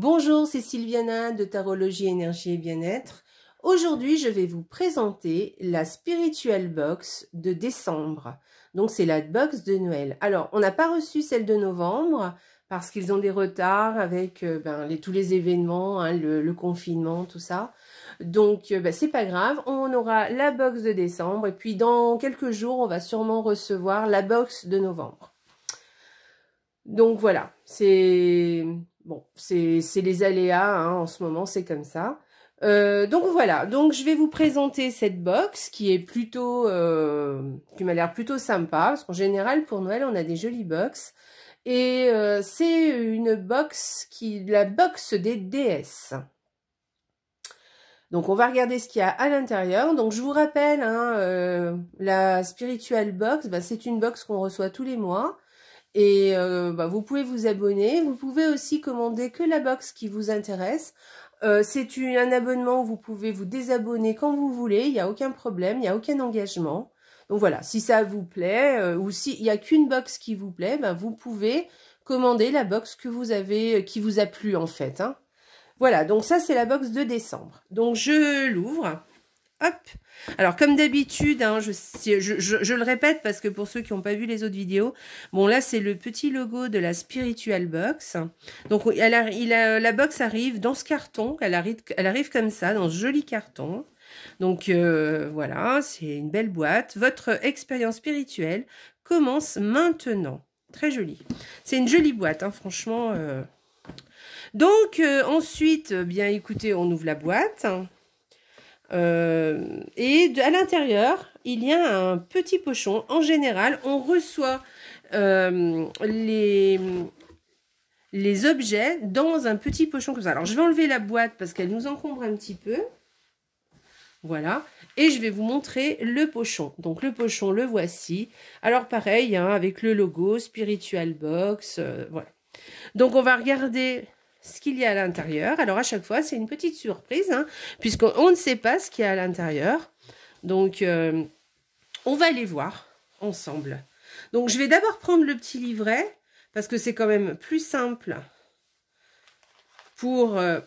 Bonjour, c'est Sylviana de Tarologie Énergie et Bien-être. Aujourd'hui, je vais vous présenter la Spiritual Box de décembre. Donc, c'est la box de Noël. Alors, on n'a pas reçu celle de novembre parce qu'ils ont des retards avec euh, ben, tous les événements, hein, le, confinement, tout ça. Donc, euh, ben, c'est pas grave. On aura la box de décembre et puis dans quelques jours, on va sûrement recevoir la box de novembre. Donc, voilà. C'est Bon, c'est les aléas, hein, en ce moment, c'est comme ça. Euh, donc voilà, donc je vais vous présenter cette box qui est plutôt, euh, qui m'a l'air plutôt sympa, parce qu'en général pour Noël on a des jolies box. Et euh, c'est une box qui, la box des déesses. Donc on va regarder ce qu'il y a à l'intérieur. Donc je vous rappelle, hein, la Spiritual Box, bah, c'est une box qu'on reçoit tous les mois. Et euh, bah, vous pouvez vous abonner. Vous pouvez aussi commander que la box qui vous intéresse. Euh, c'est un abonnement où vous pouvez vous désabonner quand vous voulez. Il n'y a aucun problème, il n'y a aucun engagement. Donc voilà, si ça vous plaît euh, ou s'il n'y a qu'une box qui vous plaît, bah, vous pouvez commander la box que vous avez, qui vous a plu en fait. Hein. Voilà, donc ça c'est la box de décembre. Donc je l'ouvre. Hop alors comme d'habitude, hein, je, le répète parce que pour ceux qui n'ont pas vu les autres vidéos, bon là c'est le petit logo de la Spiritual Box. Donc la box arrive dans ce carton, elle arrive, comme ça, dans ce joli carton. Donc euh, voilà, c'est une belle boîte. Votre expérience spirituelle commence maintenant. Très jolie. C'est une jolie boîte, hein, franchement. Euh. Donc euh, ensuite, bien écoutez, on ouvre la boîte. Euh, et à l'intérieur, il y a un petit pochon. En général, on reçoit euh, les, objets dans un petit pochon comme Alors, je vais enlever la boîte parce qu'elle nous encombre un petit peu. Voilà. Et je vais vous montrer le pochon. Donc, le pochon, le voici. Alors, pareil, hein, avec le logo Spiritual Box. Euh, voilà. Donc, on va regarder ce qu'il y a à l'intérieur. Alors à chaque fois, c'est une petite surprise, hein, puisqu'on ne sait pas ce qu'il y a à l'intérieur. Donc, euh, on va les voir ensemble. Donc, je vais d'abord prendre le petit livret, parce que c'est quand même plus simple pour, euh,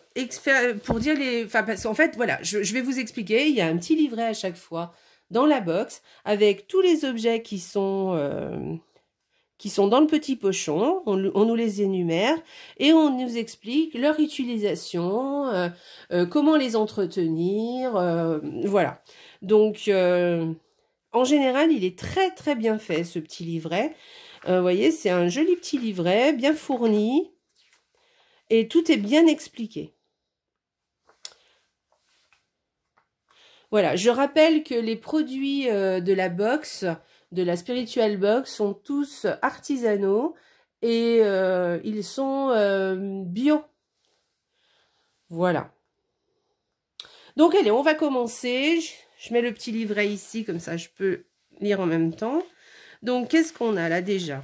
pour dire les... En fait, voilà, je, vais vous expliquer. Il y a un petit livret à chaque fois dans la box, avec tous les objets qui sont... Euh, qui sont dans le petit pochon, on, nous les énumère et on nous explique leur utilisation, euh, euh, comment les entretenir, euh, voilà. Donc, en général, il est très très bien fait ce petit livret. Vous voyez, c'est un joli petit livret, bien fourni et tout est bien expliqué. Voilà, je rappelle que les produits de la box de la Spiritual Box sont tous artisanaux et euh, ils sont euh, bio. Voilà. Donc allez, on va commencer. Je, je, mets le petit livret ici, comme ça je peux lire en même temps. Donc qu'est-ce qu'on a là déjà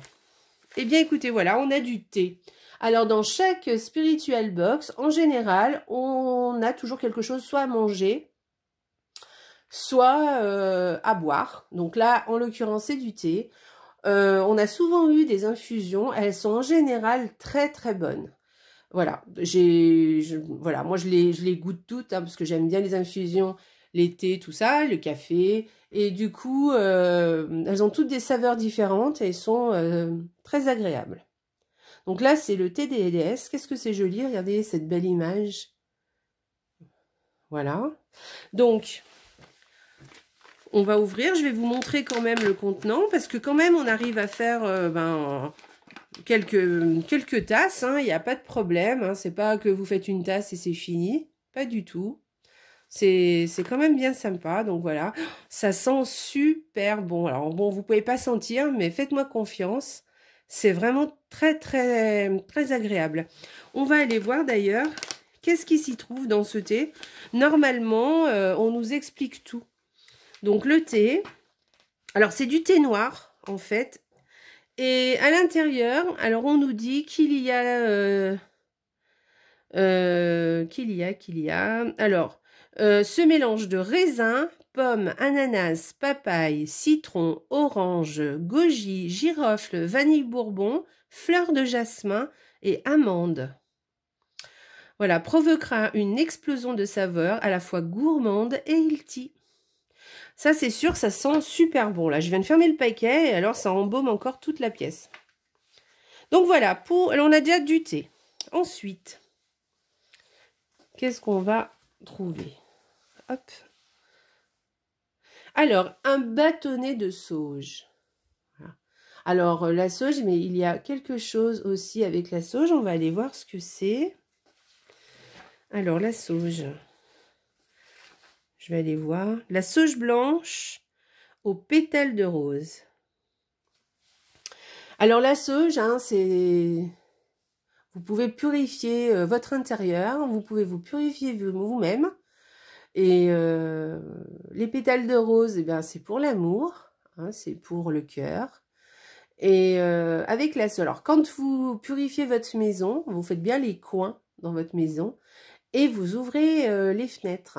Eh bien écoutez, voilà, on a du thé. Alors dans chaque spiritual box, en général, on a toujours quelque chose soit à manger, soit euh, à boire. Donc là, en l'occurrence, c'est du thé. Euh, on a souvent eu des infusions. Elles sont en général très très bonnes. Voilà, j'ai, voilà, moi je les, je les goûte toutes hein, parce que j'aime bien les infusions, les thés, tout ça, le café. Et du coup, euh, elles ont toutes des saveurs différentes et sont très agréables. Donc là, c'est le thé des LDS. Qu'est-ce que c'est joli Regardez cette belle image. Voilà. Donc, on va ouvrir, je vais vous montrer quand même le contenant, parce que quand même on arrive à faire euh, ben, quelques, quelques tasses, hein. il n'y a pas de problème, hein. c'est pas que vous faites une tasse et c'est fini, pas du tout. C'est quand même bien sympa, donc voilà, ça sent super bon. Alors bon, vous pouvez pas sentir, mais faites-moi confiance, c'est vraiment très très très agréable. On va aller voir d'ailleurs qu'est-ce qui s'y trouve dans ce thé. Normalement, euh, on nous explique tout. Donc le thé, alors c'est du thé noir en fait. Et à l'intérieur, alors on nous dit qu'il y a... Euh, euh, qu'il y a, qu'il y a... Alors, euh, ce mélange de raisin, pommes, ananas, papaye, citron, orange, goji, girofle, vanille bourbon, fleur de jasmin et amande. Voilà, provoquera une explosion de saveurs à la fois gourmande et ilti. Ça, c'est sûr, ça sent super bon. Là, je viens de fermer le paquet, et alors ça embaume encore toute la pièce. Donc voilà, pour, on a déjà du thé. Ensuite, qu'est-ce qu'on va trouver Hop. Alors, un bâtonnet de sauge. Alors, euh, la sauge, mais il y a quelque chose aussi avec la sauge. On va aller voir ce que c'est. Alors, la sauge. Je vais aller voir. La sauge blanche aux pétales de rose. Alors la sauge, hein, c'est... Vous pouvez purifier euh, votre intérieur, vous pouvez vous purifier vous-même. Et euh, les pétales de rose, et eh bien, c'est pour l'amour, hein, c'est pour le cœur. Et euh, avec la sauge, alors quand vous purifiez votre maison, vous faites bien les coins dans votre maison et vous ouvrez les fenêtres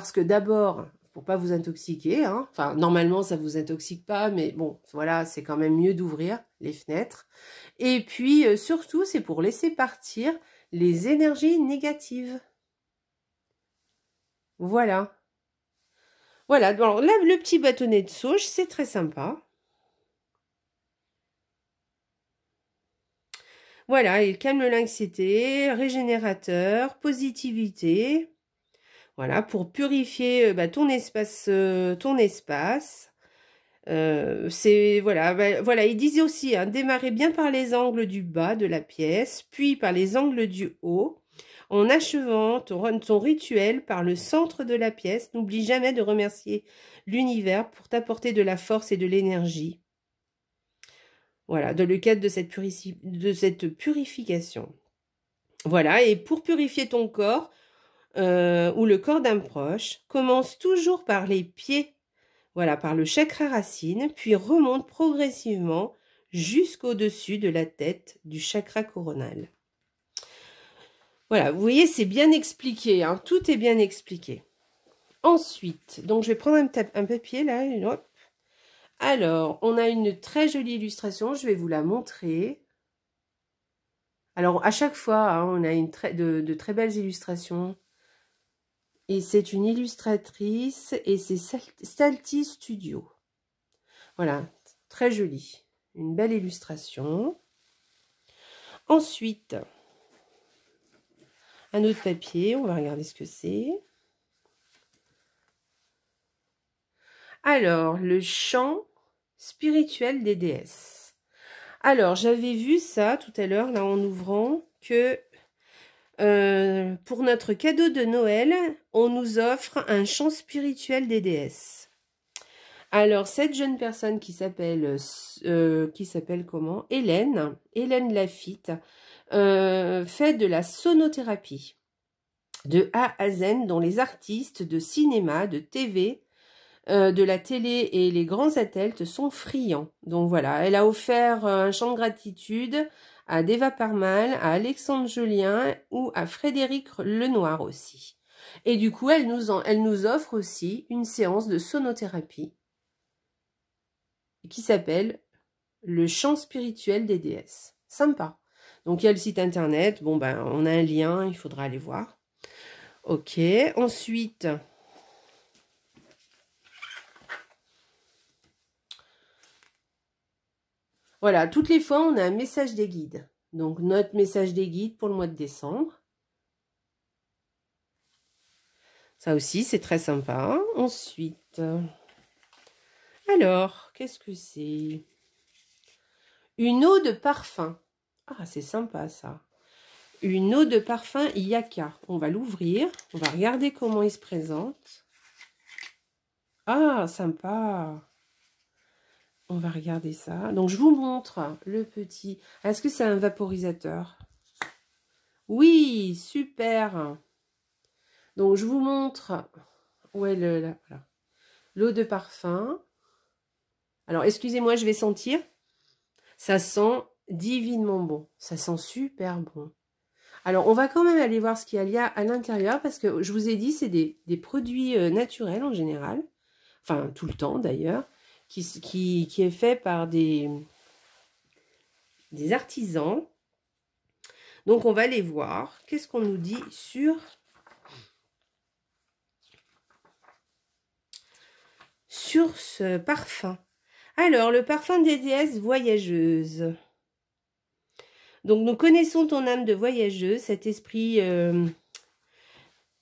parce que d'abord, pour pas vous intoxiquer, hein, enfin normalement ça vous intoxique pas, mais bon, voilà, c'est quand même mieux d'ouvrir les fenêtres. Et puis euh, surtout, c'est pour laisser partir les énergies négatives. Voilà. Voilà, alors le petit bâtonnet de sauge, c'est très sympa. Voilà, il calme l'anxiété, régénérateur, positivité. Voilà, pour purifier euh, bah, ton espace, euh, ton espace. Euh, voilà, bah, voilà. Il disait aussi Démarrez hein, démarrer bien par les angles du bas de la pièce, puis par les angles du haut, en achevant ton, rituel par le centre de la pièce. N'oublie jamais de remercier l'univers pour t'apporter de la force et de l'énergie. Voilà, dans le cadre de cette, de cette purification. Voilà, et pour purifier ton corps, euh, où le corps d'un proche commence toujours par les pieds, voilà, par le chakra racine, puis remonte progressivement jusqu'au-dessus de la tête du chakra coronal. Voilà, vous voyez, c'est bien expliqué, hein, tout est bien expliqué. Ensuite, donc je vais prendre un, papier là, Alors, on a une très jolie illustration, je vais vous la montrer. Alors, à chaque fois, hein, on a une de très belles illustrations. Et c'est une illustratrice et c'est Salty Studio. Voilà, très joli. Une belle illustration. Ensuite, un autre papier, on va regarder ce que c'est. Alors, le chant spirituel des déesses. Alors, j'avais vu ça tout à l'heure, là, en ouvrant, que euh, pour notre cadeau de Noël, on nous offre un chant spirituel des déesses. Alors, cette jeune personne qui s'appelle euh, qui s'appelle comment Hélène, Hélène Lafitte, euh, fait de la sonothérapie de A à Z dont les artistes de cinéma, de TV, de la télé et les grands athlètes sont friands. Donc voilà, elle a offert un chant de gratitude à Deva Parmal, à Alexandre Julien ou à Frédéric Lenoir aussi. Et du coup, elle nous, elle nous offre aussi une séance de sonothérapie qui s'appelle le chant spirituel des déesses. Sympa. Donc il y a le site internet, bon ben on a un lien, il faudra aller voir. Ok, ensuite Voilà, toutes les fois, on a un message des guides. Donc, notre message des guides pour le mois de décembre. Ça aussi, c'est très sympa. Hein. Ensuite, euh, alors, qu'est-ce que c'est Une eau de parfum. Ah, c'est sympa ça. Une eau de parfum Yaka. On va l'ouvrir. On va regarder comment il se présente. Ah, sympa. On va regarder ça. Donc, je vous montre le petit... Est-ce que c'est un vaporisateur Oui, super Donc, je vous montre... Où est le... L'eau de parfum. Alors, excusez-moi, je vais sentir. Ça sent divinement bon. Ça sent super bon. Alors, on va quand même aller voir ce qu'il y a à l'intérieur parce que je vous ai dit, c'est des, des, produits euh, naturels en général. Enfin, tout le temps d'ailleurs qui, est fait par des, artisans. Donc on va les voir. Qu'est-ce qu'on nous dit sur sur ce parfum Alors le parfum des déesses voyageuses. Donc nous connaissons ton âme de voyageuse, cet esprit euh,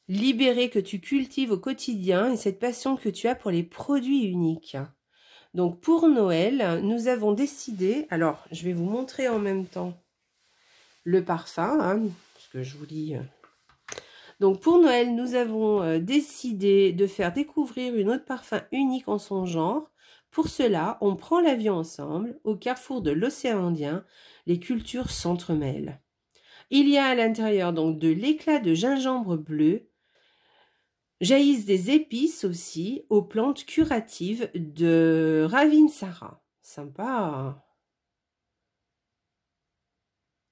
libéré que tu cultives au quotidien et cette passion que tu as pour les produits uniques. Donc pour Noël, nous avons décidé, alors je vais vous montrer en même temps le parfum, hein, ce que je vous lis. Euh. Donc pour Noël, nous avons euh, décidé de faire découvrir une autre parfum unique en son genre. Pour cela, on prend l'avion ensemble, au carrefour de l'océan Indien, les cultures s'entremêlent. Il y a à l'intérieur donc de l'éclat de gingembre bleu, Jaillissent des épices aussi aux plantes curatives de Ravinsara. Sympa. Hein.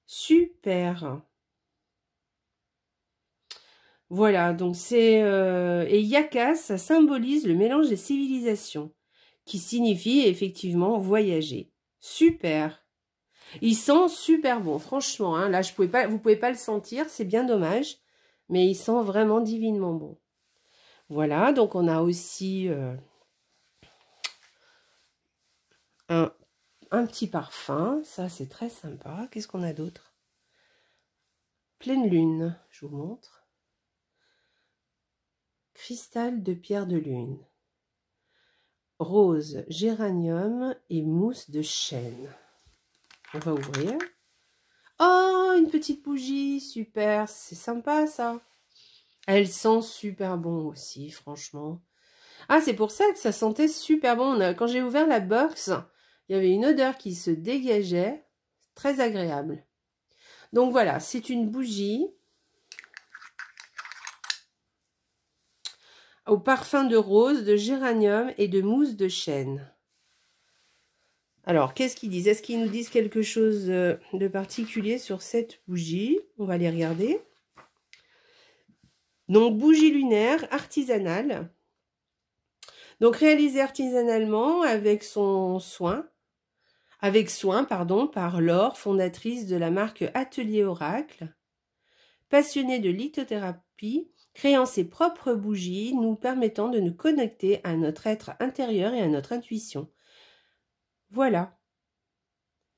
Super. Voilà, donc c'est... Euh, et Yaka, ça symbolise le mélange des civilisations, qui signifie effectivement voyager. Super. Il sent super bon, franchement. Hein. là, je pouvais pas, vous ne pouvez pas le sentir, c'est bien dommage. Mais il sent vraiment divinement bon. Voilà, donc on a aussi euh, un, un, petit parfum. Ça, c'est très sympa. Qu'est-ce qu'on a d'autre Pleine lune, je vous montre. Cristal de pierre de lune. Rose, géranium et mousse de chêne. On va ouvrir. Oh, une petite bougie, super, c'est sympa ça. Elle sent super bon aussi, franchement. Ah, c'est pour ça que ça sentait super bon. Quand j'ai ouvert la box, il y avait une odeur qui se dégageait. Très agréable. Donc voilà, c'est une bougie au parfum de rose, de géranium et de mousse de chêne. Alors, qu'est-ce qu'ils disent Est-ce qu'ils nous disent quelque chose euh, de particulier sur cette bougie On va les regarder. Donc bougie lunaire artisanale. Donc réalisée artisanalement avec son soin, avec soin pardon, par Laure, fondatrice de la marque Atelier Oracle. Passionnée de lithothérapie, créant ses propres bougies nous permettant de nous connecter à notre être intérieur et à notre intuition. Voilà.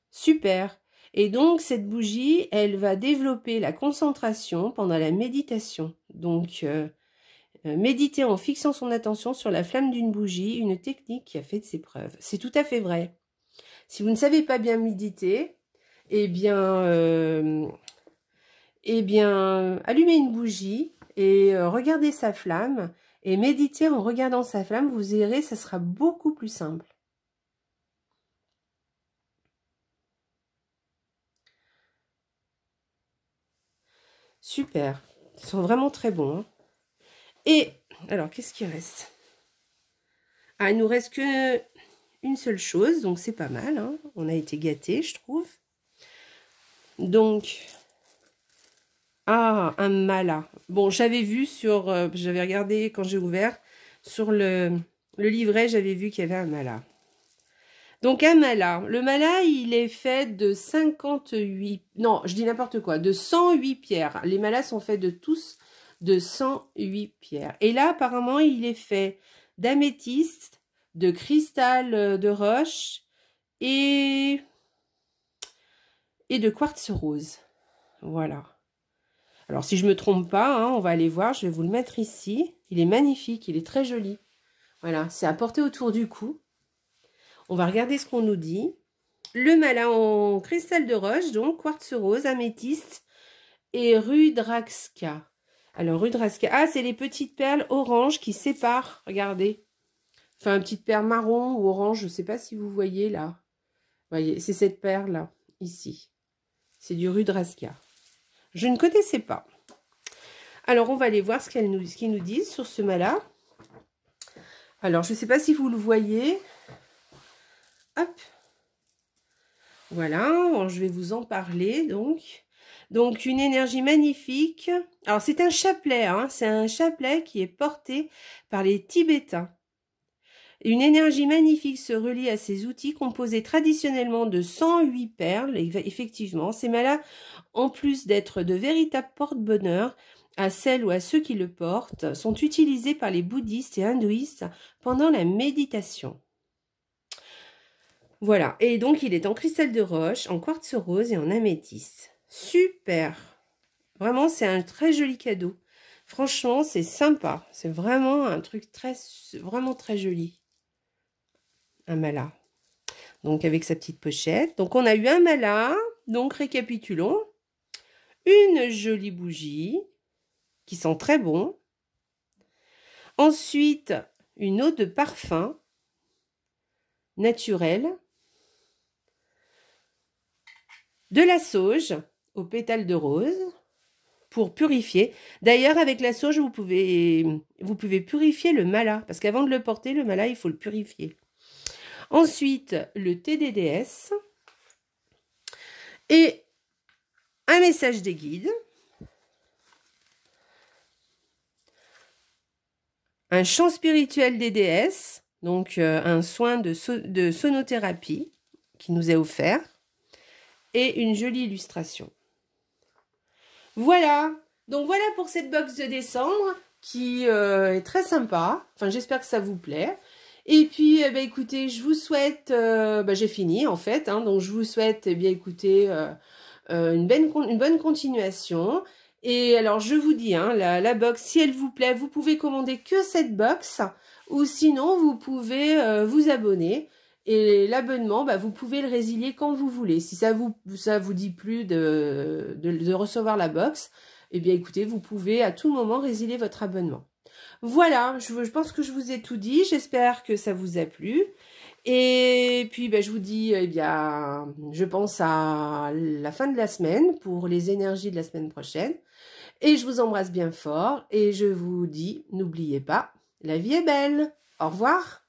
Super. Et donc cette bougie, elle va développer la concentration pendant la méditation. Donc euh, euh, méditer en fixant son attention sur la flamme d'une bougie, une technique qui a fait de ses preuves. C'est tout à fait vrai. Si vous ne savez pas bien méditer, eh bien, euh, eh bien allumez une bougie et regardez sa flamme et méditer en regardant sa flamme, vous irez, ça sera beaucoup plus simple. Super. Ils sont vraiment très bons. Hein. Et, alors, qu'est-ce qui reste Ah, il nous reste que une seule chose, donc c'est pas mal. Hein. On a été gâtés, je trouve. Donc, ah, un mala. Bon, j'avais vu sur, euh, j'avais regardé quand j'ai ouvert, sur le, le livret, j'avais vu qu'il y avait un mala. Donc un mala. Le mala, il est fait de 58... Non, je dis n'importe quoi. De 108 pierres. Les malas sont faits de tous de 108 pierres. Et là, apparemment, il est fait d'améthyste, de cristal euh, de roche et, et de quartz rose. Voilà. Alors, si je ne me trompe pas, hein, on va aller voir. Je vais vous le mettre ici. Il est magnifique, il est très joli. Voilà, c'est à porter autour du cou. On va regarder ce qu'on nous dit. Le malin en cristal de roche, donc quartz rose, améthyste et rudraxka. Alors rudraska, ah, c'est les petites perles orange qui séparent, regardez. Enfin, une petite perle marron ou orange, je ne sais pas si vous voyez là. Voyez, c'est cette perle là, ici. C'est du rudraxka. Je ne connaissais pas. Alors, on va aller voir ce qu'ils nous, nous disent sur ce mala. Alors, je ne sais pas si vous le voyez. Voilà, je vais vous en parler donc. Donc une énergie magnifique. Alors c'est un chapelet, hein, c'est un chapelet qui est porté par les Tibétains. Une énergie magnifique se relie à ces outils composés traditionnellement de 108 perles. Effectivement, ces malas, en plus d'être de véritables porte-bonheur à celles ou à ceux qui le portent, sont utilisés par les bouddhistes et hindouistes pendant la méditation. Voilà, et donc il est en cristal de roche, en quartz rose et en améthyste. Super Vraiment, c'est un très joli cadeau. Franchement, c'est sympa. C'est vraiment un truc très, vraiment très joli. Un mala. Donc, avec sa petite pochette. Donc, on a eu un mala. Donc, récapitulons. Une jolie bougie qui sent très bon. Ensuite, une eau de parfum naturelle de la sauge aux pétales de rose pour purifier. D'ailleurs, avec la sauge, vous pouvez, vous pouvez purifier le mala, parce qu'avant de le porter, le mala, il faut le purifier. Ensuite, le TDDS et un message des guides, un chant spirituel des déesses, donc euh, un soin de, de sonothérapie qui nous est offert, et une jolie illustration. Voilà, donc voilà pour cette box de décembre qui euh, est très sympa. Enfin, j'espère que ça vous plaît. Et puis, eh ben, écoutez, je vous souhaite, euh, ben, j'ai fini en fait, hein. donc je vous souhaite, eh bien, écoutez, euh, une, bonne, une, bonne, continuation. Et alors, je vous dis, hein, la, la, box, si elle vous plaît, vous pouvez commander que cette box, ou sinon, vous pouvez vous abonner. Et l'abonnement, bah, vous pouvez le résilier quand vous voulez. Si ça vous, ça vous dit plus de, de, recevoir la box, eh bien écoutez, vous pouvez à tout moment résilier votre abonnement. Voilà, je, pense que je vous ai tout dit. J'espère que ça vous a plu. Et puis, bah, je vous dis, eh bien, je pense à la fin de la semaine pour les énergies de la semaine prochaine. Et je vous embrasse bien fort et je vous dis, n'oubliez pas, la vie est belle. Au revoir.